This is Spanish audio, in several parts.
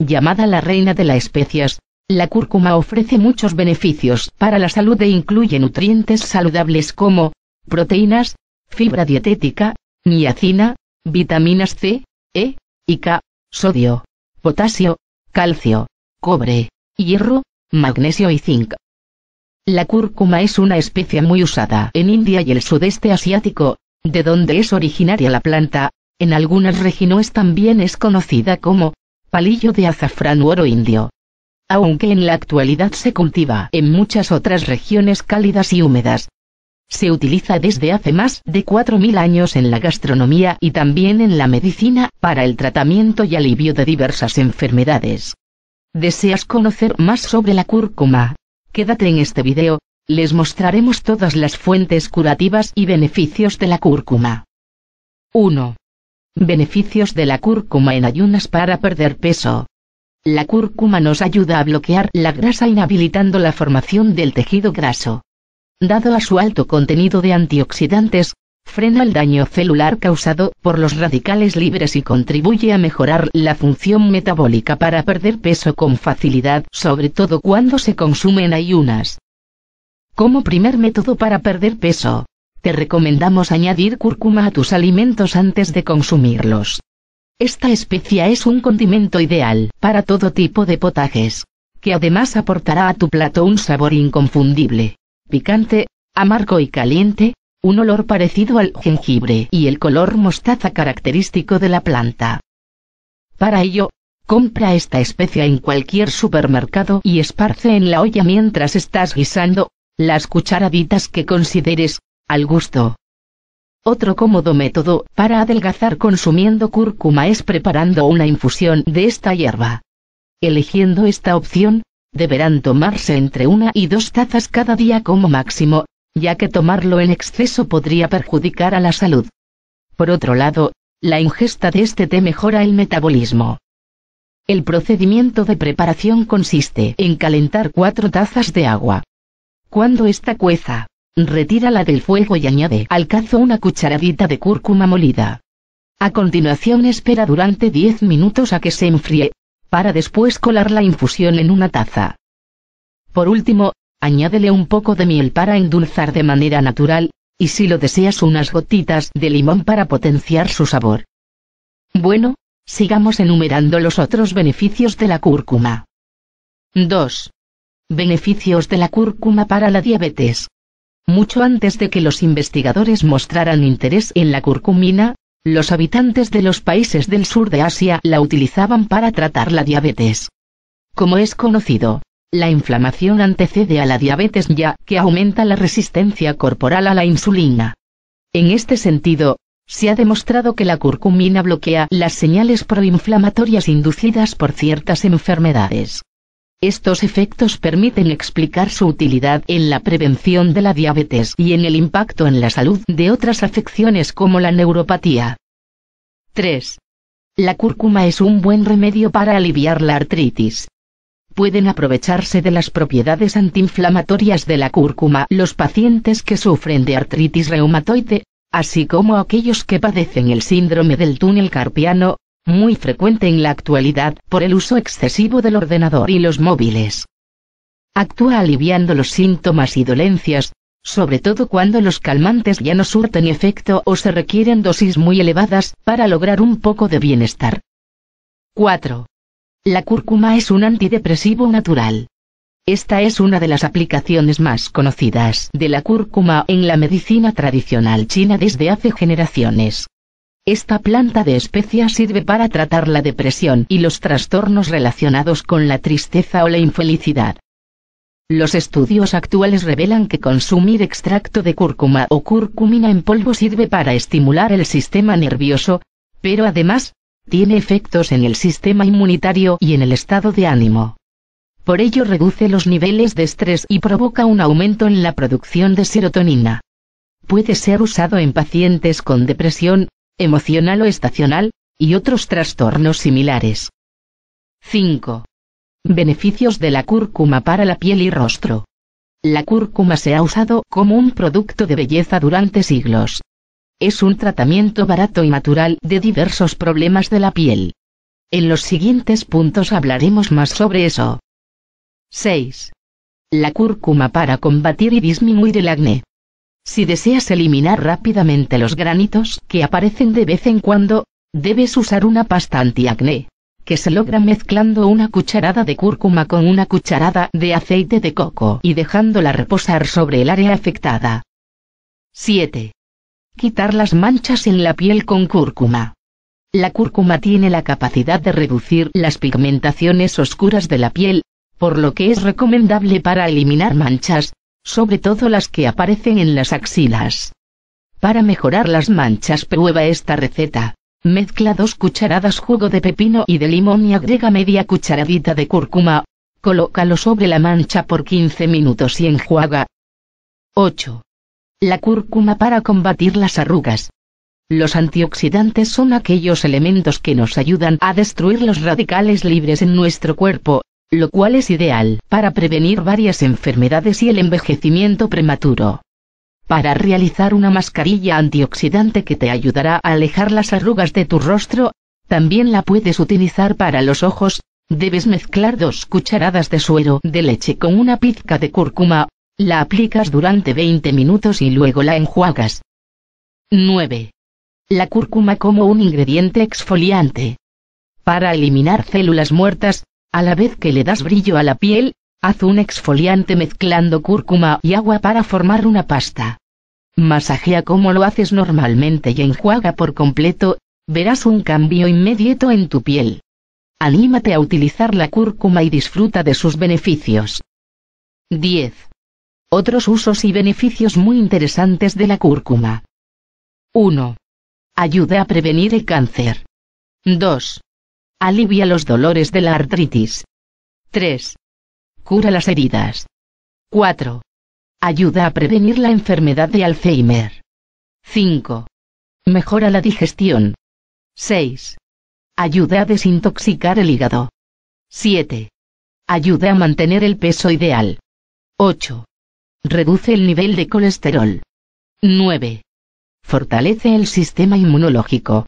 llamada la reina de las especias, la cúrcuma ofrece muchos beneficios para la salud e incluye nutrientes saludables como proteínas, fibra dietética, niacina, vitaminas C, E y K, sodio, potasio, calcio, cobre, hierro, magnesio y zinc. La cúrcuma es una especie muy usada en India y el sudeste asiático, de donde es originaria la planta, en algunas regiones también es conocida como palillo de azafrán oro indio. Aunque en la actualidad se cultiva en muchas otras regiones cálidas y húmedas. Se utiliza desde hace más de 4.000 años en la gastronomía y también en la medicina para el tratamiento y alivio de diversas enfermedades. ¿Deseas conocer más sobre la cúrcuma? Quédate en este video, les mostraremos todas las fuentes curativas y beneficios de la cúrcuma. 1. Beneficios de la cúrcuma en ayunas para perder peso. La cúrcuma nos ayuda a bloquear la grasa inhabilitando la formación del tejido graso. Dado a su alto contenido de antioxidantes, frena el daño celular causado por los radicales libres y contribuye a mejorar la función metabólica para perder peso con facilidad, sobre todo cuando se consume en ayunas. Como primer método para perder peso, te recomendamos añadir cúrcuma a tus alimentos antes de consumirlos. Esta especia es un condimento ideal para todo tipo de potajes, que además aportará a tu plato un sabor inconfundible, picante, amargo y caliente, un olor parecido al jengibre y el color mostaza característico de la planta. Para ello, compra esta especia en cualquier supermercado y esparce en la olla mientras estás guisando las cucharaditas que consideres al gusto. Otro cómodo método para adelgazar consumiendo cúrcuma es preparando una infusión de esta hierba. Eligiendo esta opción, deberán tomarse entre una y dos tazas cada día como máximo, ya que tomarlo en exceso podría perjudicar a la salud. Por otro lado, la ingesta de este té mejora el metabolismo. El procedimiento de preparación consiste en calentar cuatro tazas de agua. Cuando esta cueza, Retírala del fuego y añade al cazo una cucharadita de cúrcuma molida. A continuación espera durante 10 minutos a que se enfríe, para después colar la infusión en una taza. Por último, añádele un poco de miel para endulzar de manera natural, y si lo deseas unas gotitas de limón para potenciar su sabor. Bueno, sigamos enumerando los otros beneficios de la cúrcuma. 2. Beneficios de la cúrcuma para la diabetes. Mucho antes de que los investigadores mostraran interés en la curcumina, los habitantes de los países del sur de Asia la utilizaban para tratar la diabetes. Como es conocido, la inflamación antecede a la diabetes ya que aumenta la resistencia corporal a la insulina. En este sentido, se ha demostrado que la curcumina bloquea las señales proinflamatorias inducidas por ciertas enfermedades. Estos efectos permiten explicar su utilidad en la prevención de la diabetes y en el impacto en la salud de otras afecciones como la neuropatía. 3. La cúrcuma es un buen remedio para aliviar la artritis. Pueden aprovecharse de las propiedades antiinflamatorias de la cúrcuma los pacientes que sufren de artritis reumatoide, así como aquellos que padecen el síndrome del túnel carpiano, muy frecuente en la actualidad por el uso excesivo del ordenador y los móviles. Actúa aliviando los síntomas y dolencias, sobre todo cuando los calmantes ya no surten efecto o se requieren dosis muy elevadas para lograr un poco de bienestar. 4. La cúrcuma es un antidepresivo natural. Esta es una de las aplicaciones más conocidas de la cúrcuma en la medicina tradicional china desde hace generaciones. Esta planta de especia sirve para tratar la depresión y los trastornos relacionados con la tristeza o la infelicidad. Los estudios actuales revelan que consumir extracto de cúrcuma o curcumina en polvo sirve para estimular el sistema nervioso, pero además, tiene efectos en el sistema inmunitario y en el estado de ánimo. Por ello reduce los niveles de estrés y provoca un aumento en la producción de serotonina. Puede ser usado en pacientes con depresión, emocional o estacional, y otros trastornos similares. 5. Beneficios de la cúrcuma para la piel y rostro. La cúrcuma se ha usado como un producto de belleza durante siglos. Es un tratamiento barato y natural de diversos problemas de la piel. En los siguientes puntos hablaremos más sobre eso. 6. La cúrcuma para combatir y disminuir el acné. Si deseas eliminar rápidamente los granitos que aparecen de vez en cuando, debes usar una pasta antiacné, que se logra mezclando una cucharada de cúrcuma con una cucharada de aceite de coco y dejándola reposar sobre el área afectada. 7. Quitar las manchas en la piel con cúrcuma. La cúrcuma tiene la capacidad de reducir las pigmentaciones oscuras de la piel, por lo que es recomendable para eliminar manchas, sobre todo las que aparecen en las axilas. Para mejorar las manchas prueba esta receta. Mezcla dos cucharadas jugo de pepino y de limón y agrega media cucharadita de cúrcuma. Colócalo sobre la mancha por 15 minutos y enjuaga. 8. La cúrcuma para combatir las arrugas. Los antioxidantes son aquellos elementos que nos ayudan a destruir los radicales libres en nuestro cuerpo, lo cual es ideal para prevenir varias enfermedades y el envejecimiento prematuro. Para realizar una mascarilla antioxidante que te ayudará a alejar las arrugas de tu rostro, también la puedes utilizar para los ojos, debes mezclar dos cucharadas de suero de leche con una pizca de cúrcuma, la aplicas durante 20 minutos y luego la enjuagas. 9. La cúrcuma como un ingrediente exfoliante. Para eliminar células muertas, a la vez que le das brillo a la piel, haz un exfoliante mezclando cúrcuma y agua para formar una pasta. Masajea como lo haces normalmente y enjuaga por completo, verás un cambio inmediato en tu piel. Anímate a utilizar la cúrcuma y disfruta de sus beneficios. 10. Otros usos y beneficios muy interesantes de la cúrcuma. 1. Ayuda a prevenir el cáncer. 2. Alivia los dolores de la artritis. 3. Cura las heridas. 4. Ayuda a prevenir la enfermedad de Alzheimer. 5. Mejora la digestión. 6. Ayuda a desintoxicar el hígado. 7. Ayuda a mantener el peso ideal. 8. Reduce el nivel de colesterol. 9. Fortalece el sistema inmunológico.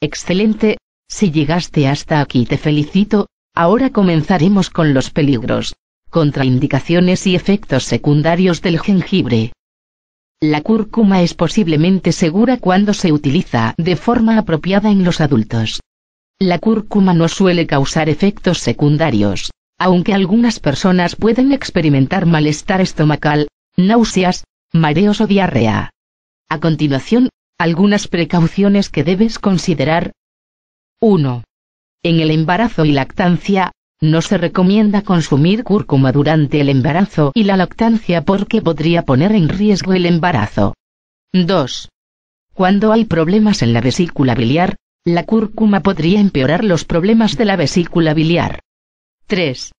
Excelente, si llegaste hasta aquí te felicito, ahora comenzaremos con los peligros, contraindicaciones y efectos secundarios del jengibre. La cúrcuma es posiblemente segura cuando se utiliza de forma apropiada en los adultos. La cúrcuma no suele causar efectos secundarios, aunque algunas personas pueden experimentar malestar estomacal, náuseas, mareos o diarrea. A continuación, algunas precauciones que debes considerar, 1. En el embarazo y lactancia, no se recomienda consumir cúrcuma durante el embarazo y la lactancia porque podría poner en riesgo el embarazo. 2. Cuando hay problemas en la vesícula biliar, la cúrcuma podría empeorar los problemas de la vesícula biliar. 3.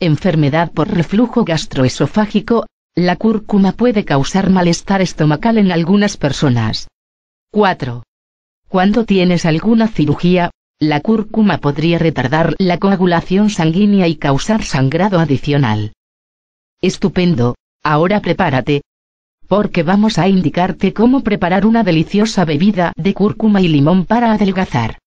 Enfermedad por reflujo gastroesofágico, la cúrcuma puede causar malestar estomacal en algunas personas. 4. Cuando tienes alguna cirugía, la cúrcuma podría retardar la coagulación sanguínea y causar sangrado adicional. Estupendo, ahora prepárate. Porque vamos a indicarte cómo preparar una deliciosa bebida de cúrcuma y limón para adelgazar.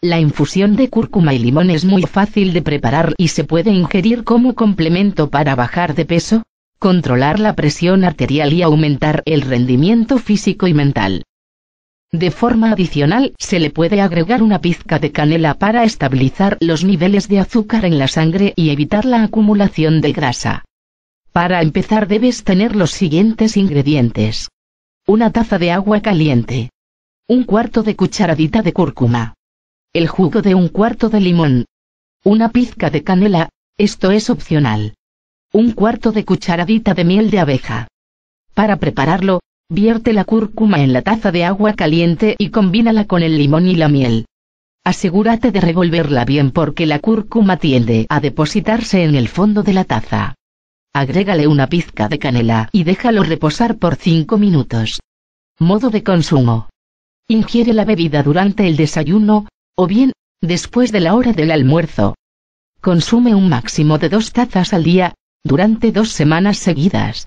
La infusión de cúrcuma y limón es muy fácil de preparar y se puede ingerir como complemento para bajar de peso, controlar la presión arterial y aumentar el rendimiento físico y mental. De forma adicional, se le puede agregar una pizca de canela para estabilizar los niveles de azúcar en la sangre y evitar la acumulación de grasa. Para empezar debes tener los siguientes ingredientes. Una taza de agua caliente. Un cuarto de cucharadita de cúrcuma. El jugo de un cuarto de limón. Una pizca de canela, esto es opcional. Un cuarto de cucharadita de miel de abeja. Para prepararlo, Vierte la cúrcuma en la taza de agua caliente y combínala con el limón y la miel. Asegúrate de revolverla bien porque la cúrcuma tiende a depositarse en el fondo de la taza. Agrégale una pizca de canela y déjalo reposar por 5 minutos. Modo de consumo. Ingiere la bebida durante el desayuno, o bien, después de la hora del almuerzo. Consume un máximo de dos tazas al día, durante dos semanas seguidas.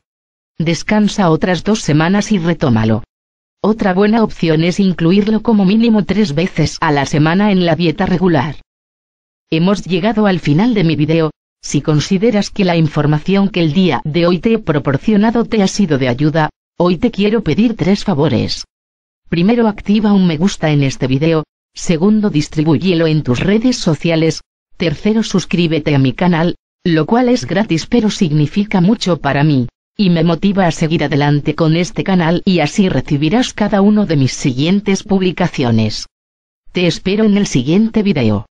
Descansa otras dos semanas y retómalo. Otra buena opción es incluirlo como mínimo tres veces a la semana en la dieta regular. Hemos llegado al final de mi video, si consideras que la información que el día de hoy te he proporcionado te ha sido de ayuda, hoy te quiero pedir tres favores. Primero activa un me gusta en este video, segundo distribuyelo en tus redes sociales, tercero suscríbete a mi canal, lo cual es gratis pero significa mucho para mí y me motiva a seguir adelante con este canal y así recibirás cada uno de mis siguientes publicaciones. Te espero en el siguiente video.